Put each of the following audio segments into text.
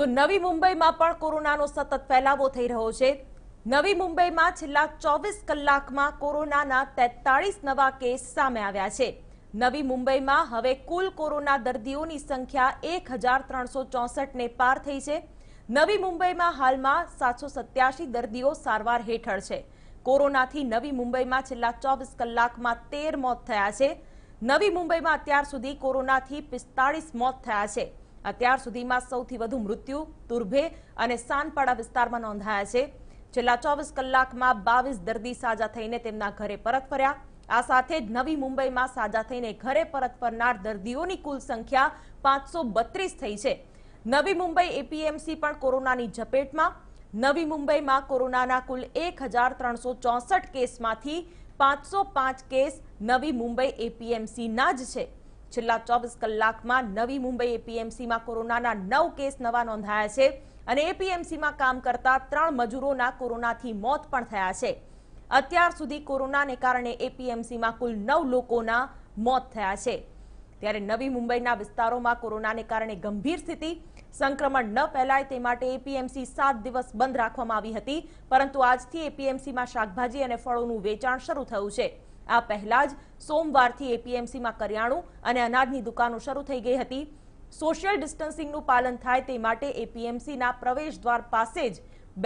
તો નવી મુંબઈમાં પણ કોરોનાનો સતત ફેલાવો થઈ રહ્યો છે નવી મુંબઈમાં છેલ્લા ચોવીસ કલાકમાં કોરોનાના તેતાળીસ નવા કેસ સામે આવ્યા છે નવી મુંબઈમાં હવે કુલ કોરોના દર્દીઓની સંખ્યા એક હજાર ત્રણસો ચોસઠને પાર થઈ છે નવી મુંબઈમાં હાલમાં સાતસો સત્યાસી દર્દીઓ સારવાર હેઠળ છે કોરોનાથી નવી મુંબઈમાં છેલ્લા ચોવીસ કલાકમાં તેર મોત થયા છે નવી મુંબઈમાં અત્યાર સુધી કોરોનાથી પિસ્તાળીસ મોત થયા છે અત્યાર સુધીમાં સૌથી વધુ મૃત્યુ તુર્ભે અને સાનપાડા વિસ્તારમાં નોંધાયા છે છેલ્લા ચોવીસ કલાકમાં બાવીસ દર્દી સાજા થઈને તેમના ઘરે પરત ફર્યા આ સાથે જ નવી મુંબઈમાં સાજા થઈને ઘરે પરત ફરનાર દર્દીઓની કુલ સંખ્યા પાંચસો થઈ છે નવી મુંબઈ એપીએમસી પણ કોરોનાની ઝપેટમાં નવી મુંબઈમાં કોરોનાના કુલ એક કેસમાંથી પાંચસો કેસ નવી મુંબઈ એપીએમસીના જ છે છેલ્લા ચોવીસ કલાકમાં નવી મુંબઈ એપીએમસીમાં કોરોનાના નવ કેસ નવા નોંધાયા છે અને એપીએમસીમાં કામ કરતા ત્રણ મજૂરોના કોરોનાથી મોત પણ થયા છે અત્યાર સુધી કોરોનાને કારણે એપીએમસીમાં કુલ નવ લોકોના મોત થયા છે ત્યારે નવી મુંબઈના વિસ્તારોમાં કોરોનાને કારણે ગંભીર સ્થિતિ સંક્રમણ ન ફેલાય તે માટે એપીએમસી સાત દિવસ બંધ રાખવામાં આવી હતી પરંતુ આજથી એપીએમસીમાં શાકભાજી અને ફળોનું વેચાણ શરૂ થયું છે આ પહેલા જ સોમવારથી એપીએમસીમાં કરિયાણું અને અનાજની દુકાનો શરૂ થઈ ગઈ હતી સોશિયલ ડિસ્ટન્સિંગનું પાલન થાય તે માટે એપીએમસીના પ્રવેશ દ્વાર પાસે જ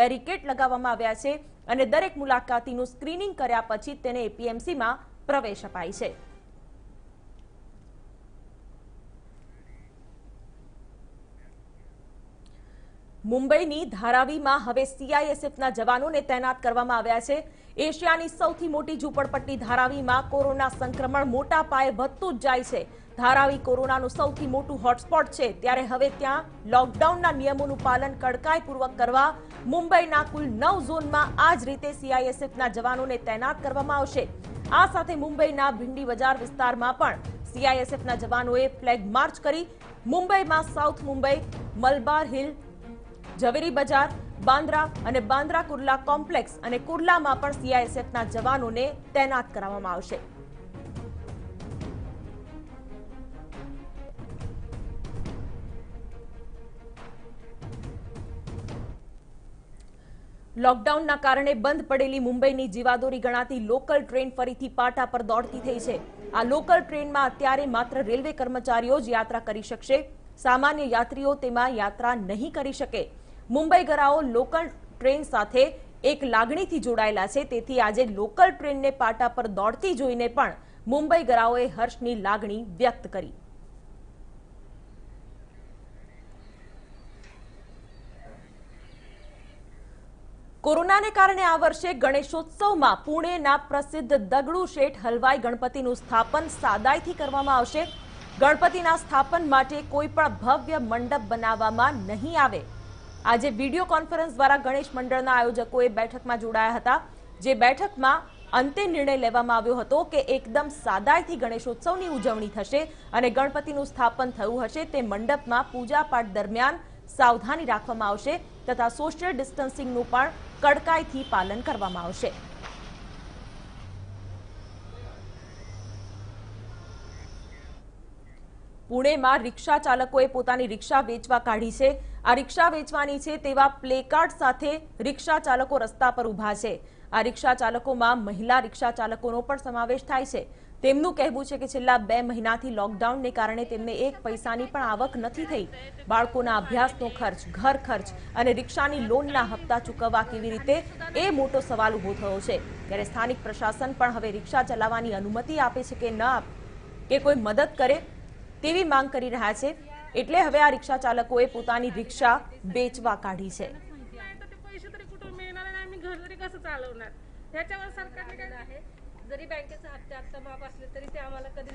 બેરિકેડ લગાવવામાં આવ્યા છે અને દરેક મુલાકાતીનું સ્ક્રીનિંગ કર્યા પછી તેને એપીએમસીમાં પ્રવેશ અપાય છે મુંબઈની ધારાવીમાં હવે સીઆઈએસએફના જવાનોને તૈનાત કરવામાં આવ્યા છે એશિયાની સૌથી મોટી ઝૂંપડપટ્ટી ધારાવીમાં કોરોના સંક્રમણ મોટા પાયે વધતું જ જાય છે ધારાવી કોરોનાનું સૌથી મોટું હોટસ્પોટ છે ત્યારે હવે ત્યાં લોકડાઉનના નિયમોનું પાલન કડકાઈપૂર્વક કરવા મુંબઈના કુલ નવ ઝોનમાં આ જ રીતે સીઆઈએસએફના જવાનોને તૈનાત કરવામાં આવશે આ સાથે મુંબઈના ભિંડી બજાર વિસ્તારમાં પણ સીઆઈએસએફના જવાનોએ ફ્લેગ માર્ચ કરી મુંબઈમાં સાઉથ મુંબઈ મલબાર હિલ ઝવેરી બજાર બાંદ્રા અને બાંદ્રા કુર્લા કોમ્પ્લેક્સ અને કુર્લામાં પણ સીઆઈએસએફના જવાનોને તૈનાત કરવામાં આવશે લોકડાઉનના કારણે બંધ પડેલી મુંબઈની જીવાદોરી ગણાતી લોકલ ટ્રેન ફરીથી પાટા પર દોડતી થઈ છે આ લોકલ ટ્રેનમાં અત્યારે માત્ર રેલવે કર્મચારીઓ જ યાત્રા કરી શકશે સામાન્ય યાત્રીઓ તેમાં યાત્રા નહીં કરી શકે મુંબઈ ગરાઓ લોકલ ટ્રેન સાથે એક લાગણીથી જોડાયેલા છે તેથી આજે લોકલ ટ્રેનને પાટા પર દોડતી જોઈને પણ મુંબઈ ગરાઓએ હર્ષની લાગણી વ્યક્ત કરી કોરોનાને કારણે આ વર્ષે ગણેશોત્સવમાં પુણેના પ્રસિદ્ધ દગડુ શેઠ હલવાઈ ગણપતિનું સ્થાપન સાદાઈથી કરવામાં આવશે ગણપતિના સ્થાપન માટે કોઈ પણ ભવ્ય મંડપ બનાવવામાં નહીં આવે આજે વિડીયો કોન્ફરન્સ દ્વારા ગણેશ મંડળના આયોજકોએ બેઠકમાં જોડાયા હતા જે બેઠકમાં અંતે નિર્ણય લેવામાં આવ્યો હતો કે એકદમ સાદાઈથી ગણેશોત્સવની ઉજવણી થશે અને ગણપતિનું સ્થાપન થયું હશે તે મંડપમાં પૂજાપાઠ દરમિયાન સાવધાની રાખવામાં આવશે તથા સોશિયલ ડિસ્ટન્સિંગનું પણ કડકાઈથી પાલન કરવામાં આવશે પુણેમાં રિક્ષા ચાલકોએ પોતાની રિક્ષા વેચવા કાઢી છે આ રિક્ષા વેચવાની છે તેવા પ્લેકાર્ડ સાથે રિક્ષા ચાલકો રસ્તા પર ઊભા છે આ રિક્ષા ચાલકોમાં મહિલા રિક્ષા ચાલકોનો પણ સમાવેશ થાય છે તેમનું કહેવું છે કે છેલ્લા બે મહિનાથી લોકડાઉનને કારણે તેમને એક પૈસાની પણ આવક નથી થઈ બાળકોના અભ્યાસનો ખર્ચ ઘર ખર્ચ અને રિક્ષાની લોનના હપ્તા ચૂકવવા કેવી રીતે એ મોટો સવાલ ઊભો થયો છે ત્યારે સ્થાનિક પ્રશાસન પણ હવે રિક્ષા ચલાવવાની અનુમતિ આપે છે કે ન કે કોઈ મદદ કરે ती भी मांग करी रहा छे એટલે હવે આ રિક્ષા ચાલકો એ પોતાની રિક્ષા વેચવા કાઢી છે પૈસા તો તે પૈસા तरी कुठੋਂ મેળવવાના ને હું ઘર ઘરે કસે ચાલવનાર त्याच्यावर સરકારે કાય છે ઘરે બેંકે સહાત આટલા માપ असले तरी તે आम्हाला કદી